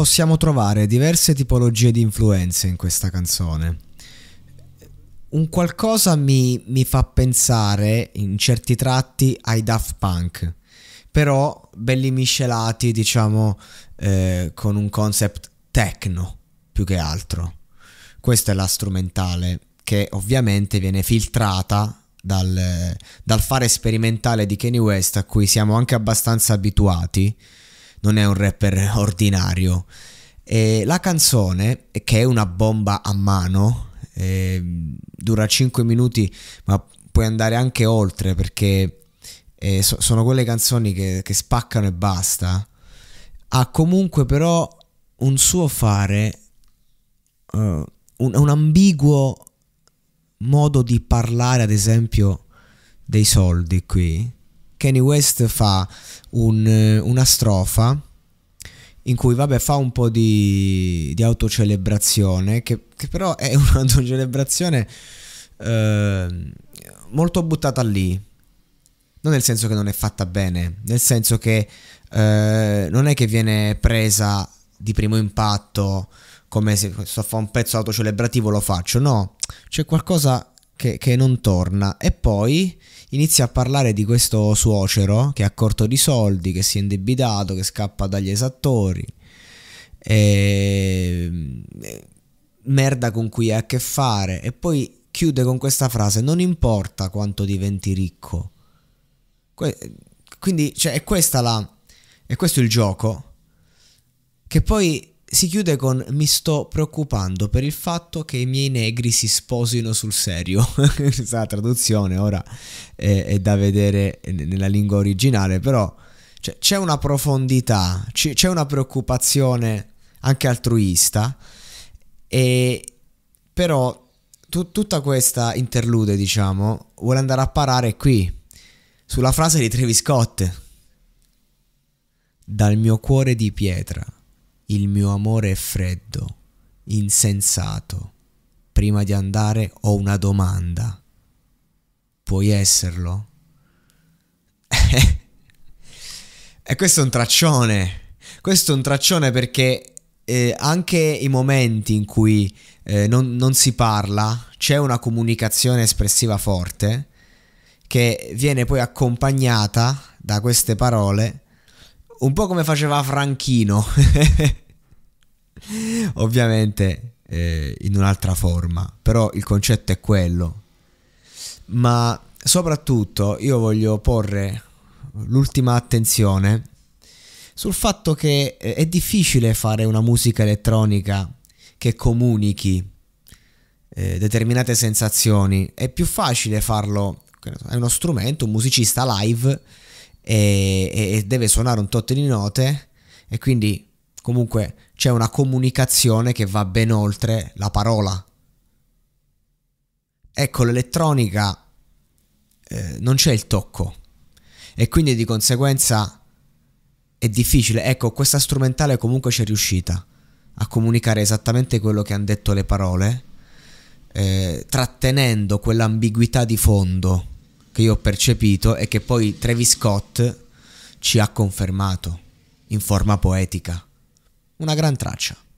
possiamo trovare diverse tipologie di influenze in questa canzone. Un qualcosa mi, mi fa pensare in certi tratti ai Daft Punk, però belli miscelati, diciamo, eh, con un concept techno più che altro. Questa è la strumentale che ovviamente viene filtrata dal, dal fare sperimentale di Kanye West a cui siamo anche abbastanza abituati non è un rapper ordinario. E la canzone, che è una bomba a mano, eh, dura 5 minuti, ma puoi andare anche oltre perché eh, so, sono quelle canzoni che, che spaccano e basta. Ha comunque però un suo fare, uh, un, un ambiguo modo di parlare, ad esempio, dei soldi qui Kanye West fa un, eh, una strofa in cui vabbè fa un po' di, di autocelebrazione che, che, però è un'autocelebrazione eh, molto buttata lì non nel senso che non è fatta bene nel senso che eh, non è che viene presa di primo impatto come se sto fa un pezzo autocelebrativo lo faccio no c'è qualcosa che, che non torna e poi inizia a parlare di questo suocero che è a corto di soldi, che si è indebitato, che scappa dagli esattori. E... Mm, merda con cui ha a che fare e poi chiude con questa frase non importa quanto diventi ricco que- quindi cioè, è questa la è questo il gioco che poi si chiude con mi sto preoccupando per il fatto che i miei negri si sposino sul serio. La traduzione ora è, è, da vedere nella lingua originale, però cioè, c'è una profondità, c'è una preoccupazione anche altruista, e, però tu, tutta questa interlude, diciamo, vuole andare a parare qui, sulla frase di Travis Scott. Dal mio cuore di pietra il mio amore è freddo, insensato. Prima di andare ho una domanda. Puoi esserlo? e questo è un traccione. Questo è un traccione perché eh, anche i momenti in cui eh, non, non si parla, c'è una comunicazione espressiva forte che viene poi accompagnata da queste parole un po' come faceva Franchino, ovviamente eh, in un'altra forma, però il concetto è quello. Ma soprattutto io voglio porre l'ultima attenzione sul fatto che eh, è difficile fare una musica elettronica che comunichi eh, determinate sensazioni, è più facile farlo, è uno strumento, un musicista live e, e deve suonare un tot di note e quindi comunque c'è una comunicazione che va ben oltre la parola. Ecco, l'elettronica eh, non c'è il tocco e quindi di conseguenza è difficile. Ecco, questa strumentale comunque c'è riuscita a comunicare esattamente quello che hanno detto le parole, eh, trattenendo quell'ambiguità di fondo che io ho percepito e che poi Travis Scott ci ha confermato in forma poetica. Una gran traccia.